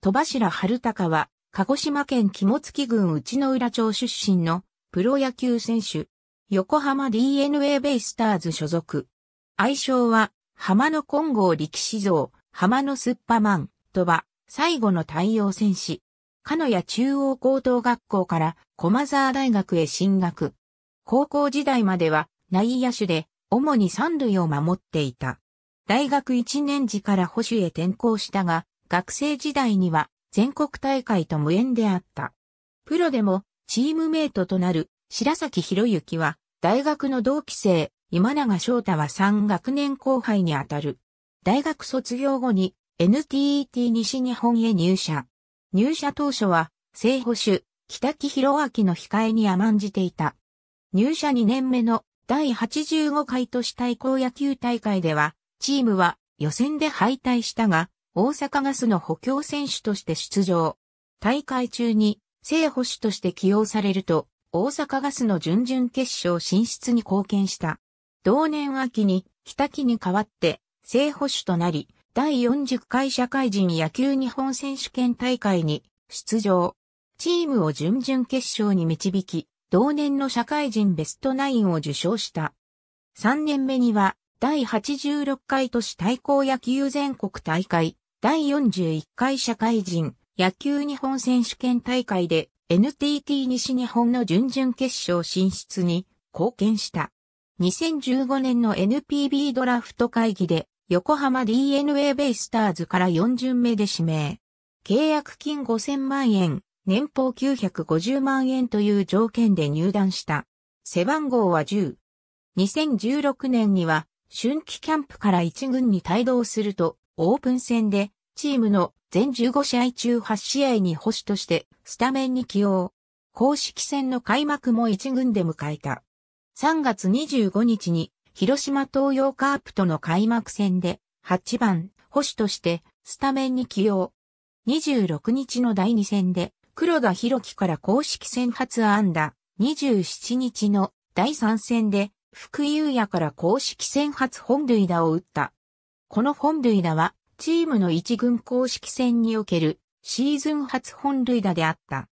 戸柱春高は、鹿児島県肝付郡内之浦町出身のプロ野球選手。横浜 DNA ベイスターズ所属。愛称は、浜の金剛力士像、浜のスッパマン、と羽、最後の太陽戦士。鹿や中央高等学校から駒沢大学へ進学。高校時代までは内野手で、主に三塁を守っていた。大学1年時から保守へ転校したが、学生時代には全国大会と無縁であった。プロでもチームメイトとなる白崎博之は大学の同期生今永翔太は3学年後輩にあたる。大学卒業後に NTT 西日本へ入社。入社当初は正保守北木博明の控えに甘んじていた。入社2年目の第85回都市対抗野球大会ではチームは予選で敗退したが大阪ガスの補強選手として出場。大会中に正捕手として起用されると、大阪ガスの準々決勝進出に貢献した。同年秋に北木に代わって正捕手となり、第40回社会人野球日本選手権大会に出場。チームを準々決勝に導き、同年の社会人ベストナインを受賞した。3年目には、第86回都市対抗野球全国大会、第41回社会人野球日本選手権大会で NTT 西日本の準々決勝進出に貢献した。2015年の NPB ドラフト会議で横浜 DNA ベイスターズから4巡目で指名。契約金5000万円、年俸950万円という条件で入団した。背番号は10。2016年には春季キャンプから一軍に帯同すると、オープン戦で、チームの全15試合中8試合に保守としてスタメンに起用。公式戦の開幕も1軍で迎えた。3月25日に広島東洋カープとの開幕戦で8番保守としてスタメンに起用。26日の第2戦で黒田博樹から公式戦初安打。27日の第3戦で福井優也から公式戦初本塁打を打った。この本塁打はチームの一軍公式戦におけるシーズン初本塁打であった。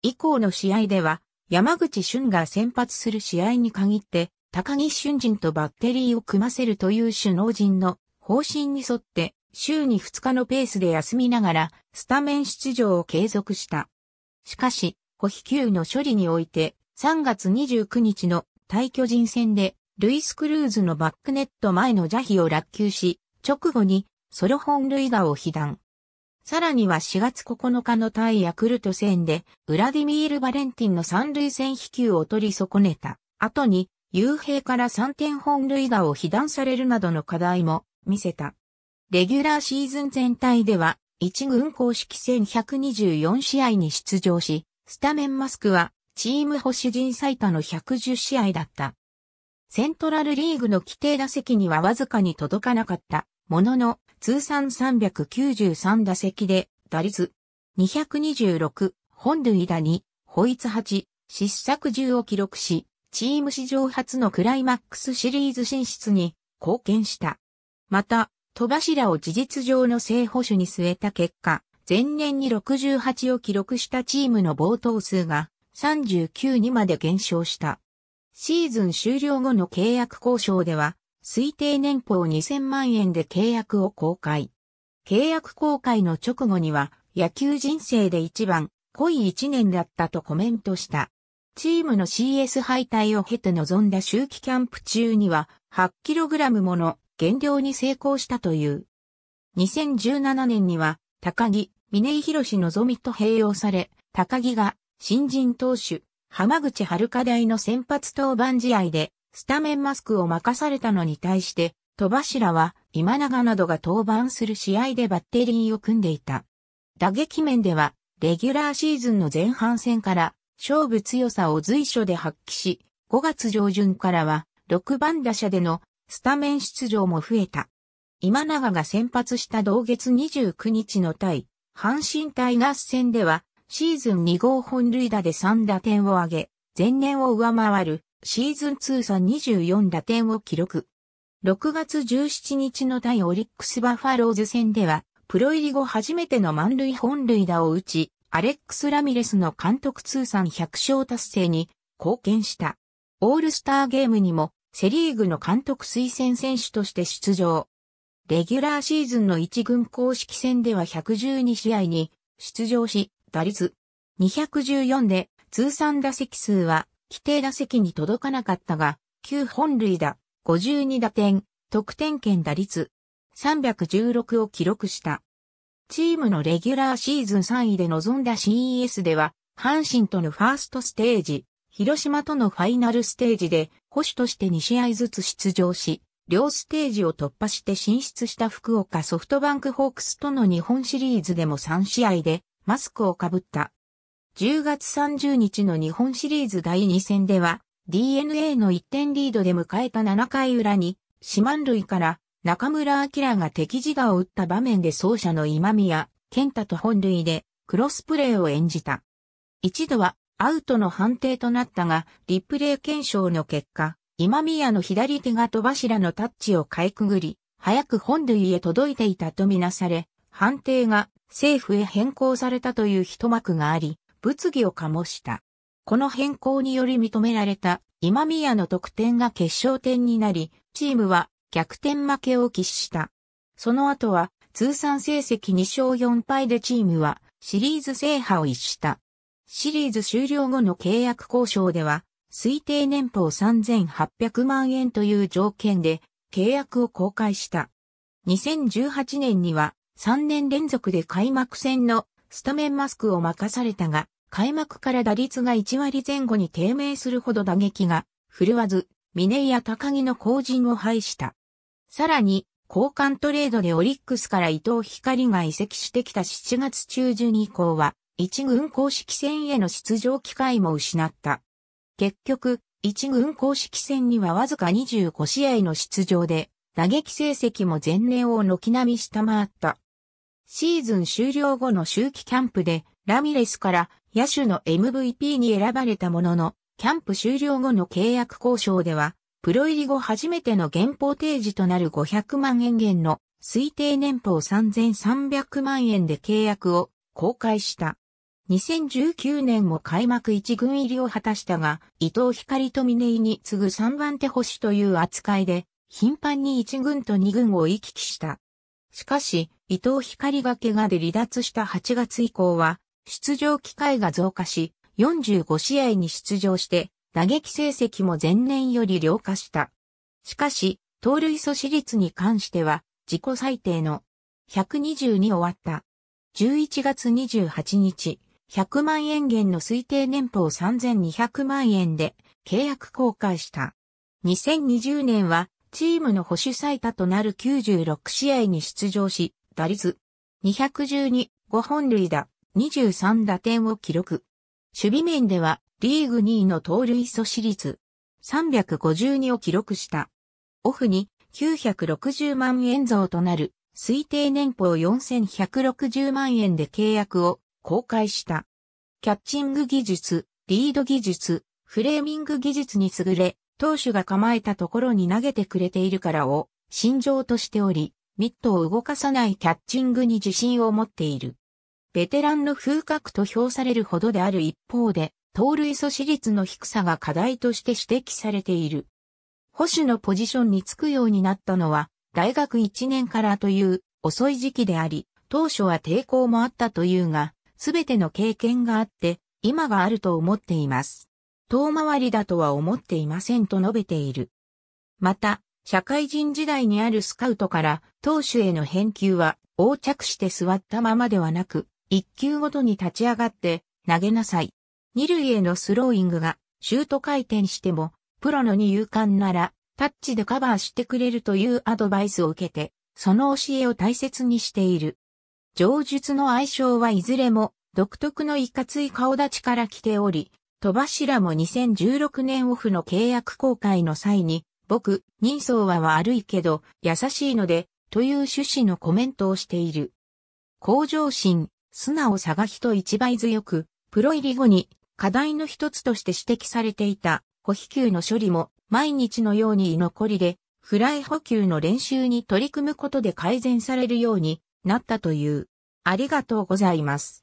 以降の試合では、山口俊が先発する試合に限って、高木俊人とバッテリーを組ませるという首脳陣の方針に沿って、週に2日のペースで休みながら、スタメン出場を継続した。しかし、保飛球の処理において、3月29日の対巨人戦で、ルイス・クルーズのバックネット前の邪飛を落球し、直後にソロ本塁打を被弾。さらには4月9日の対ヤクルト戦で、ウラディミール・バレンティンの三塁戦飛球を取り損ねた。後に、幽閉から3点本塁打を被弾されるなどの課題も見せた。レギュラーシーズン全体では、1軍公式戦124試合に出場し、スタメンマスクは、チーム保守最多の110試合だった。セントラルリーグの規定打席にはわずかに届かなかったものの、通算393打席で、打率226、本塁打2、ホイツ8、失策10を記録し、チーム史上初のクライマックスシリーズ進出に貢献した。また、戸柱を事実上の正捕手に据えた結果、前年に68を記録したチームの冒頭数が39にまで減少した。シーズン終了後の契約交渉では、推定年俸2000万円で契約を公開。契約公開の直後には、野球人生で一番濃い一年だったとコメントした。チームの CS 敗退を経て臨んだ周期キャンプ中には 8kg もの減量に成功したという。2017年には高木、峰井博のぞみと併用され、高木が新人投手、浜口遥大の先発登板試合でスタメンマスクを任されたのに対して、戸柱は今永などが登板する試合でバッテリーを組んでいた。打撃面では、レギュラーシーズンの前半戦から勝負強さを随所で発揮し、5月上旬からは6番打者でのスタメン出場も増えた。今永が先発した同月29日の対、阪神タイガース戦では、シーズン2号本塁打で3打点を挙げ、前年を上回るシーズン通算24打点を記録。6月17日の対オリックスバファローズ戦では、プロ入り後初めての満塁本塁打を打ち、アレックス・ラミレスの監督通算100勝達成に貢献した。オールスターゲームにもセリーグの監督推薦選手として出場。レギュラーシーズンの一軍公式戦では112試合に出場し、打率214で通算打席数は規定打席に届かなかったが、9本塁打、52打点、得点圏打率、316を記録した。チームのレギュラーシーズン3位で臨んだ CES では、阪神とのファーストステージ、広島とのファイナルステージで、保守として2試合ずつ出場し、両ステージを突破して進出した福岡ソフトバンクホークスとの日本シリーズでも3試合で、マスクをかぶった。10月30日の日本シリーズ第2戦では、DNA の1点リードで迎えた7回裏に、四万塁から中村明が敵自我を打った場面で走者の今宮、健太と本塁でクロスプレーを演じた。一度はアウトの判定となったが、リプレイ検証の結果、今宮の左手が戸柱のタッチをかいくぐり、早く本塁へ届いていたとみなされ、判定が政府へ変更されたという一幕があり、物議を醸した。この変更により認められた今宮の得点が決勝点になり、チームは逆転負けを喫した。その後は通算成績2勝4敗でチームはシリーズ制覇を逸した。シリーズ終了後の契約交渉では、推定年俸3800万円という条件で契約を公開した。2018年には3年連続で開幕戦のスタメンマスクを任されたが、開幕から打率が1割前後に低迷するほど打撃が振るわず、峰や高木の後陣を排した。さらに、交換トレードでオリックスから伊藤光が移籍してきた7月中旬以降は、一軍公式戦への出場機会も失った。結局、一軍公式戦にはわずか25試合の出場で、打撃成績も前年を軒並み下回った。シーズン終了後の周期キャンプで、ラミレスから野手の MVP に選ばれたものの、キャンプ終了後の契約交渉では、プロ入り後初めての現法提示となる500万円減の推定年俸3300万円で契約を公開した。2019年も開幕一軍入りを果たしたが、伊藤光と峰井に次ぐ3番手星という扱いで、頻繁に一軍と二軍を行き来した。しかし、伊藤光が怪我で離脱した8月以降は、出場機会が増加し、45試合に出場して、打撃成績も前年より良化した。しかし、盗塁阻止率に関しては、自己最低の120に終わった。11月28日、100万円減の推定年俸3200万円で契約公開した。2020年はチームの保守最多となる96試合に出場し、打率212、5本塁打、23打点を記録。守備面ではリーグ2位の盗塁阻止率352を記録した。オフに960万円増となる推定年俸4160万円で契約を公開した。キャッチング技術、リード技術、フレーミング技術に優れ、投手が構えたところに投げてくれているからを、心情としており、ミットを動かさないキャッチングに自信を持っている。ベテランの風格と評されるほどである一方で、盗塁阻止率の低さが課題として指摘されている。保守のポジションにつくようになったのは、大学1年からという遅い時期であり、当初は抵抗もあったというが、すべての経験があって、今があると思っています。遠回りだとは思っていませんと述べている。また、社会人時代にあるスカウトから投手への返球は横着して座ったままではなく、一球ごとに立ち上がって投げなさい。二塁へのスローイングがシュート回転しても、プロの二遊間ならタッチでカバーしてくれるというアドバイスを受けて、その教えを大切にしている。上述の愛称はいずれも独特のいかつい顔立ちから来ており、戸柱も2016年オフの契約公開の際に、僕、人相は悪いけど、優しいので、という趣旨のコメントをしている。向上心、素直さが人一倍強く、プロ入り後に課題の一つとして指摘されていた、補給球の処理も毎日のように居残りで、フライ補給の練習に取り組むことで改善されるようになったという。ありがとうございます。